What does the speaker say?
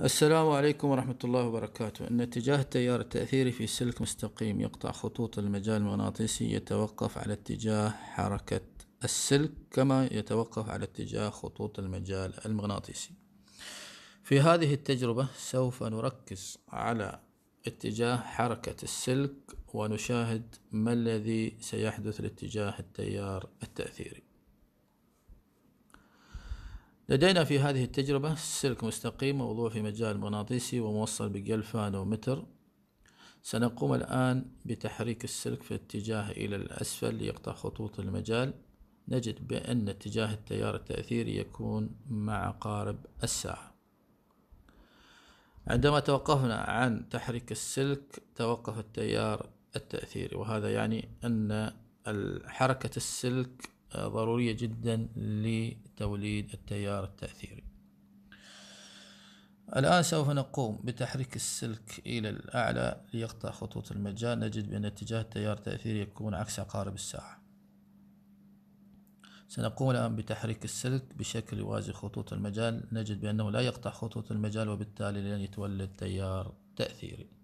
السلام عليكم ورحمة الله وبركاته إن اتجاه التيار التأثيري في سلك مستقيم يقطع خطوط المجال المغناطيسي يتوقف على اتجاه حركة السلك كما يتوقف على اتجاه خطوط المجال المغناطيسي في هذه التجربة سوف نركز على اتجاه حركة السلك ونشاهد ما الذي سيحدث لاتجاه التيار التأثيري لدينا في هذه التجربة سلك مستقيم موضوع في مجال مغناطيسي وموصل متر سنقوم الآن بتحريك السلك في اتجاه إلى الأسفل ليقطع خطوط المجال نجد بأن اتجاه التيار التأثيري يكون مع قارب الساعة عندما توقفنا عن تحريك السلك توقف التيار التأثيري وهذا يعني أن حركة السلك آه، ضرورية جدا لتوليد التيار التأثيري الآن سوف نقوم بتحريك السلك إلى الأعلى ليقطع خطوط المجال نجد بأن اتجاه التيار التأثيري يكون عكس عقارب الساعة سنقوم الآن بتحريك السلك بشكل يوازي خطوط المجال نجد بأنه لا يقطع خطوط المجال وبالتالي لن يتولد تيار تأثيري